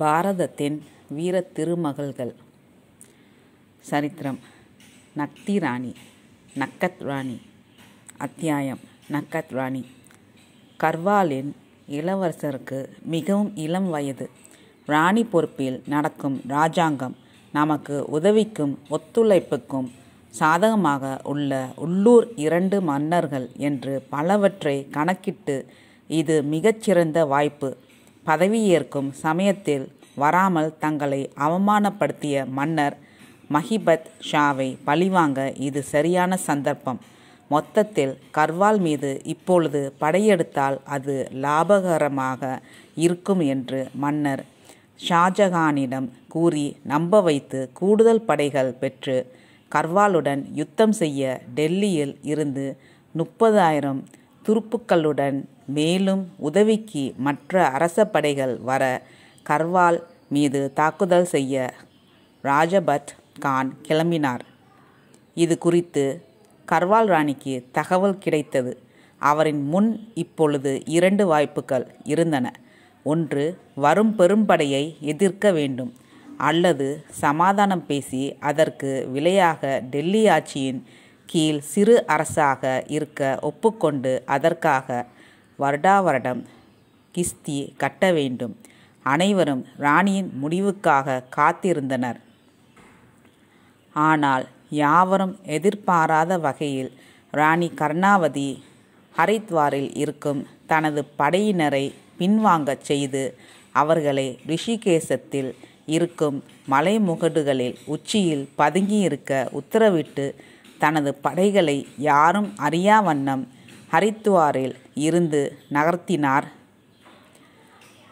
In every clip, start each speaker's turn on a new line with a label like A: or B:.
A: பாரதத்தின் வீர திருமகள்கள் சரித்திரம் நக்தி ராணி நக்கத் ராணி அத்தியாயம் நக்கத் ராணி கர்வாலின் இளவரசருக்கு மிகவும் இளம் வயது ராணி பொறுப்பில் நடக்கும் ராஜாங்கம் நமக்கு உதவிக்கும் ஒத்துழைப்புக்கும் சாதகமாக உள்ள உள்ளூர் இரண்டு மன்னர்கள் என்று பலவற்றை கணக்கிட்டு இது மிகச்சிறந்த வாய்ப்பு பதவியேற்கும் சமயத்தில் வராமல் தங்களை அவமானப்படுத்திய மன்னர் மஹிபத் ஷாவை பழிவாங்க இது சரியான சந்தர்ப்பம் மொத்தத்தில் கர்வால் மீது இப்பொழுது படையெடுத்தால் அது லாபகரமாக இருக்கும் என்று மன்னர் ஷாஜகானிடம் கூறி நம்ப வைத்து கூடுதல் படைகள் பெற்று கர்வாலுடன் யுத்தம் செய்ய டெல்லியில் இருந்து முப்பதாயிரம் துருப்புக்களுடன் மேலும் உதவிக்கு மற்ற அரச படைகள் வர கர்வால் மீது தாக்குதல் செய்ய ராஜபட் கான் கிளம்பினார் இது குறித்து கர்வால் ராணிக்கு தகவல் கிடைத்தது அவரின் முன் இப்பொழுது இரண்டு வாய்ப்புகள் இருந்தன ஒன்று வரும் பெரும்படையை எதிர்க்க வேண்டும் அல்லது சமாதானம் பேசி அதற்கு விலையாக டெல்லி ஆட்சியின் கீழ் சிறு அரசாக இருக்க ஒப்புக்கொண்டு அதற்காக வருடம் கிஸ்தி கட்ட வேண்டும் அனைவரும் ராணியின் முடிவுக்காக காத்திருந்தனர் ஆனால் யாவரும் எதிர்பாராத வகையில் ராணி கர்ணாவதி ஹரித்வாரில் இருக்கும் தனது படையினரை பின்வாங்கச் செய்து அவர்களை ரிஷிகேசத்தில் இருக்கும் மலைமுகடுகளில் உச்சியில் பதுங்கியிருக்க உத்தரவிட்டு தனது படைகளை யாரும் அறியா வண்ணம் ஹரித்துவாரில் இருந்து நகர்த்தினார்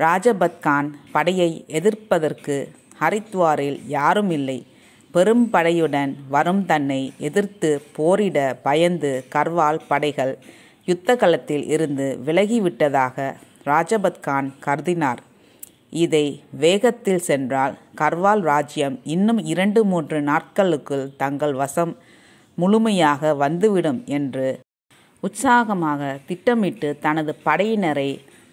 A: ராஜபத்கான் படையை எதிர்ப்பதற்கு ஹரித்வாரில் யாரும் இல்லை பெரும் படையுடன் வரும் தன்னை எதிர்த்து போரிட பயந்து கர்வால் படைகள் யுத்த களத்தில் இருந்து விலகிவிட்டதாக ராஜபத்கான் கருதினார் இதை வேகத்தில் சென்றால் கர்வால் ராஜ்யம் இன்னும் இரண்டு மூன்று நாட்களுக்குள் தங்கள் வசம் முழுமையாக வந்துவிடும் என்று உற்சாகமாக திட்டமிட்டு தனது படையினரை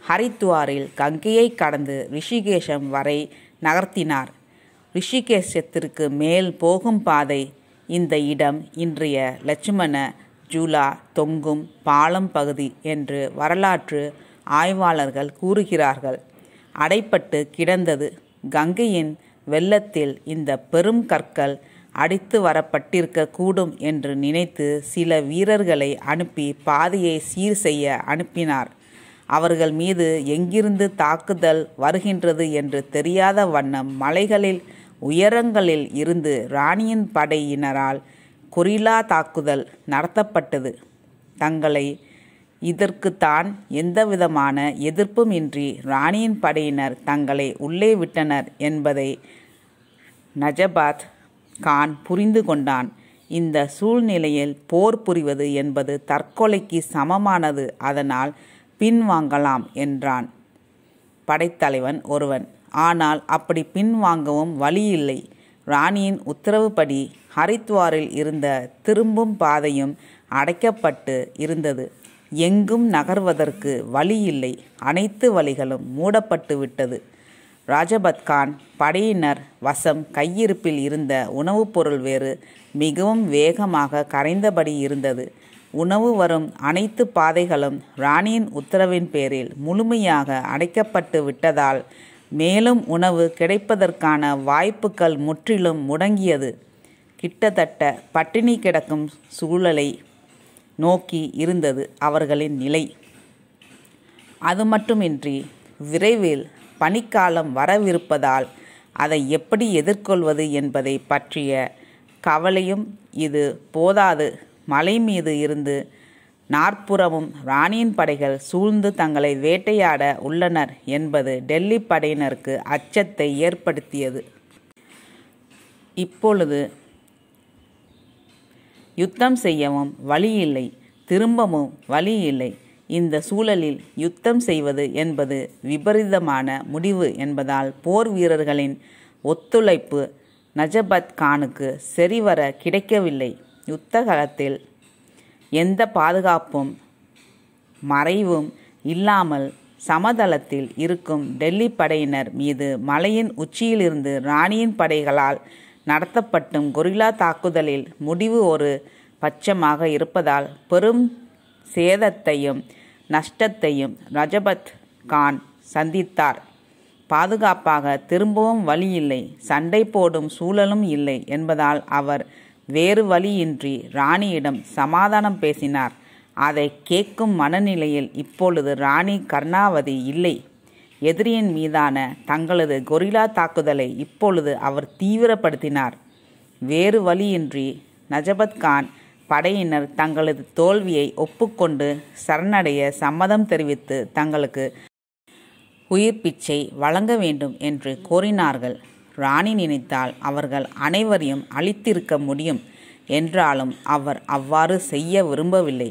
A: ஹரித்துவாரில் கங்கையை கடந்து ரிஷிகேஷம் வரை நகர்த்தினார் ரிஷிகேஷத்திற்கு மேல் போகும் பாதை இந்த இடம் இன்றைய லட்சுமண ஜூலா தொங்கும் பாலம் பகுதி என்று வரலாற்று ஆய்வாளர்கள் கூறுகிறார்கள் அடைப்பட்டு கிடந்தது கங்கையின் வெள்ளத்தில் இந்த பெரும் கற்கள் அடித்து வரப்பட்டிருக்க கூடும் என்று நினைத்து சில வீரர்களை அனுப்பி பாதையை சீர் செய்ய அனுப்பினார் அவர்கள் மீது எங்கிருந்து தாக்குதல் வருகின்றது என்று தெரியாத வண்ணம் மலைகளில் உயரங்களில் இருந்து ராணியின் படையினரால் கொரில்லா தாக்குதல் நடத்தப்பட்டது தங்களை இதற்குத்தான் எந்தவிதமான எதிர்ப்பும் இன்றி ராணியின் படையினர் தங்களை உள்ளே விட்டனர் என்பதை நஜபாத் கான் புரிந்து கொண்டான் இந்த சூழ்நிலையில் போர் புரிவது என்பது தற்கொலைக்கு சமமானது அதனால் பின்வாங்கலாம் என்றான் படைத்தலைவன் ஒருவன் ஆனால் அப்படி பின்வாங்கவும் வழியில்லை ராணியின் உத்தரவுப்படி ஹரித்வாரில் இருந்த திரும்பும் பாதையும் அடைக்கப்பட்டு இருந்தது எங்கும் நகர்வதற்கு வழியில்லை அனைத்து வழிகளும் மூடப்பட்டு விட்டது ராஜபத்கான் படையினர் வசம் கையிருப்பில் இருந்த உணவுப் பொருள் வேறு மிகவும் வேகமாக கரைந்தபடி இருந்தது உணவு வரும் அனைத்து பாதைகளும் ராணியின் உத்தரவின் பேரில் முழுமையாக அடைக்கப்பட்டு விட்டதால் மேலும் உணவு கிடைப்பதற்கான வாய்ப்புகள் முற்றிலும் முடங்கியது கிட்டத்தட்ட பட்டினி கிடக்கும் சூழலை நோக்கி இருந்தது அவர்களின் நிலை அது மட்டுமின்றி விரைவில் பனிக்காலம் வரவிருப்பதால் அதை எப்படி எதிர்கொள்வது என்பதை பற்றிய கவலையும் இது போதாது மலை மீது இருந்து நாற்புறமும் ராணியின் படைகள் சூழ்ந்து தங்களை வேட்டையாட உள்ளனர் என்பது டெல்லி படையினருக்கு அச்சத்தை ஏற்படுத்தியது இப்பொழுது யுத்தம் செய்யவும் வழியில்லை திரும்பவும் வழி இல்லை இந்த சூழலில் யுத்தம் செய்வது என்பது விபரீதமான முடிவு என்பதால் போர் வீரர்களின் ஒத்துழைப்பு நஜபத் கானுக்கு சரிவர கிடைக்கவில்லை யுத்த காலத்தில் எந்த பாதுகாப்பும் மறைவும் இல்லாமல் சமதளத்தில் இருக்கும் டெல்லி படையினர் மீது மலையின் உச்சியிலிருந்து ராணியின் படைகளால் நடத்தப்பட்டும் கொரில்லா தாக்குதலில் முடிவு ஒரு பட்சமாக இருப்பதால் பெரும் சேதத்தையும் நஷ்டத்தையும் ரஜபத் கான் சந்தித்தார் பாதுகாப்பாக திரும்பவும் வழி இல்லை சண்டை போடும் சூழலும் இல்லை என்பதால் அவர் வேறு வழியின்றி ராணியிடம் சமாதானம் பேசினார் அதை கேட்கும் மனநிலையில் இப்பொழுது ராணி கர்ணாவதி இல்லை எதிரியின் மீதான தங்களது கொரிலா தாக்குதலை இப்பொழுது அவர் தீவிரப்படுத்தினார் வேறு வழியின்றி நஜபத் கான் படையினர் தங்களது தோல்வியை ஒப்புக்கொண்டு சரணடைய சம்மதம் தெரிவித்து தங்களுக்கு உயிர் பிச்சை வழங்க வேண்டும் என்று கோரினார்கள் ராணி நினைத்தால் அவர்கள் அனைவரையும் அழித்திருக்க முடியும் என்றாலும் அவர் அவ்வாறு செய்ய விரும்பவில்லை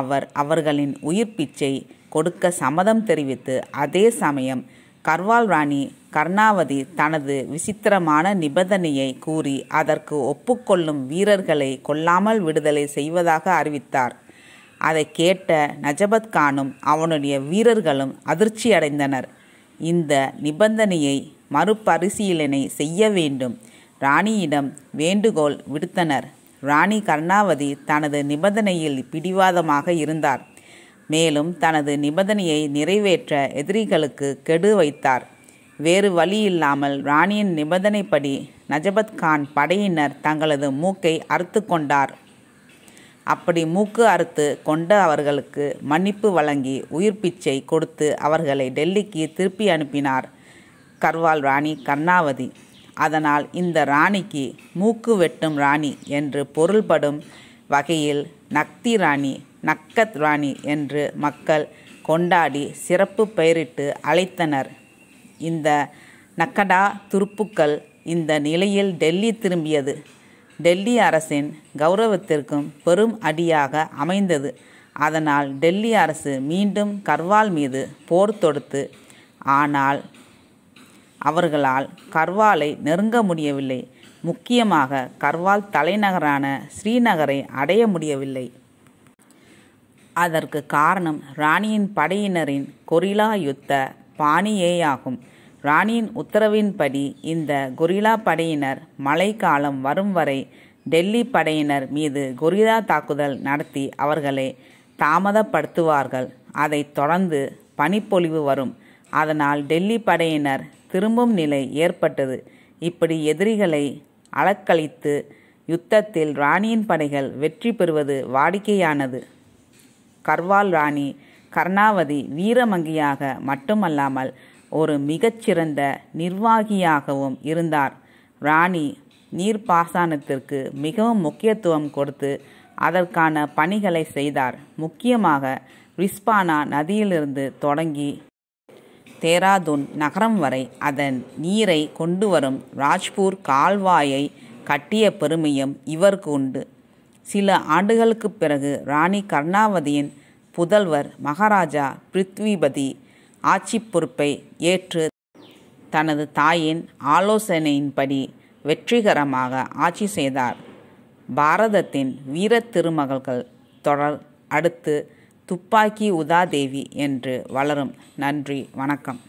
A: அவர் அவர்களின் உயிர் பிச்சை கொடுக்க சம்மதம் தெரிவித்து அதே சமயம் கர்வால் ராணி கர்ணாவதி தனது விசித்திரமான நிபந்தனையை கூறி அதற்கு ஒப்புக்கொள்ளும் வீரர்களை கொல்லாமல் விடுதலை செய்வதாக அறிவித்தார் அதை கேட்ட நஜபத் கானும் அவனுடைய வீரர்களும் அதிர்ச்சியடைந்தனர் இந்த நிபந்தனையை மறுபரிசீலனை செய்ய வேண்டும் ராணியிடம் வேண்டுகோள் விடுத்தனர் ராணி கர்ணாவதி தனது நிபந்தனையில் பிடிவாதமாக இருந்தார் மேலும் தனது நிபந்தனையை நிறைவேற்ற எதிரிகளுக்கு கெடு வைத்தார் வேறு வழியில்லாமல் ராணியின் நிபந்தனைப்படி நஜபத் கான் படையினர் தங்களது மூக்கை அறுத்து கொண்டார் அப்படி மூக்கு அறுத்து கொண்ட அவர்களுக்கு மன்னிப்பு வழங்கி உயிர் பிச்சை கொடுத்து அவர்களை டெல்லிக்கு திருப்பி அனுப்பினார் கர்வால் ராணி கர்ணாவதி அதனால் இந்த ராணிக்கு மூக்கு வெட்டும் ராணி என்று பொருள்படும் வகையில் நக்தி ராணி நக்கத் ராணி என்று மக்கள் கொண்டாடி சிறப்பு பெயரிட்டு அழைத்தனர் இந்த நக்கடா துருப்புக்கள் இந்த நிலையில் டெல்லி திரும்பியது டெல்லி அரசின் கௌரவத்திற்கும் பெரும் அடியாக அமைந்தது அதனால் டெல்லி அரசு மீண்டும் கர்வால் மீது போர் தொடுத்து ஆனால் அவர்களால் கர்வாலை நெருங்க முடியவில்லை முக்கியமாக கர்வால் தலைநகரான ஸ்ரீநகரை அடைய முடியவில்லை அதற்கு காரணம் ராணியின் படையினரின் கொரிலா யுத்த பாணியேயாகும் ராணியின் உத்தரவின்படி இந்த கொரிலா படையினர் மழைக்காலம் வரும் வரை டெல்லி படையினர் மீது கொரிலா தாக்குதல் நடத்தி அவர்களை தாமதப்படுத்துவார்கள் அதைத் தொடர்ந்து பனிப்பொழிவு வரும் அதனால் டெல்லி படையினர் திரும்பும் நிலை ஏற்பட்டது இப்படி எதிரிகளை அலக்கழித்து யுத்தத்தில் ராணியின் படைகள் வெற்றி பெறுவது வாடிக்கையானது கர்வால் ராணி கர்ணாவதி வீரமங்கியாக மட்டுமல்லாமல் ஒரு மிகச்சிறந்த நிர்வாகியாகவும் இருந்தார் ராணி நீர்ப்பாசனத்திற்கு மிகவும் முக்கியத்துவம் கொடுத்து அதற்கான பணிகளை செய்தார் முக்கியமாக ரிஸ்பானா நதியிலிருந்து தொடங்கி தேராதூன் நகரம் வரை அதன் நீரை கொண்டு வரும் ராஜ்பூர் கால்வாயை கட்டிய பெருமையும் இவருக்கு உண்டு சில ஆண்டுகளுக்கு பிறகு ராணி கர்ணாவதியின் புதல்வர் மகாராஜா பிருத்விபதி ஆட்சி பொறுப்பை ஏற்று தனது தாயின் ஆலோசனையின்படி வெற்றிகரமாக ஆட்சி செய்தார் பாரதத்தின் வீர திருமகள்கள் தொடர் அடுத்து துப்பாக்கி உதாதேவி என்று வளரும் நன்றி வணக்கம்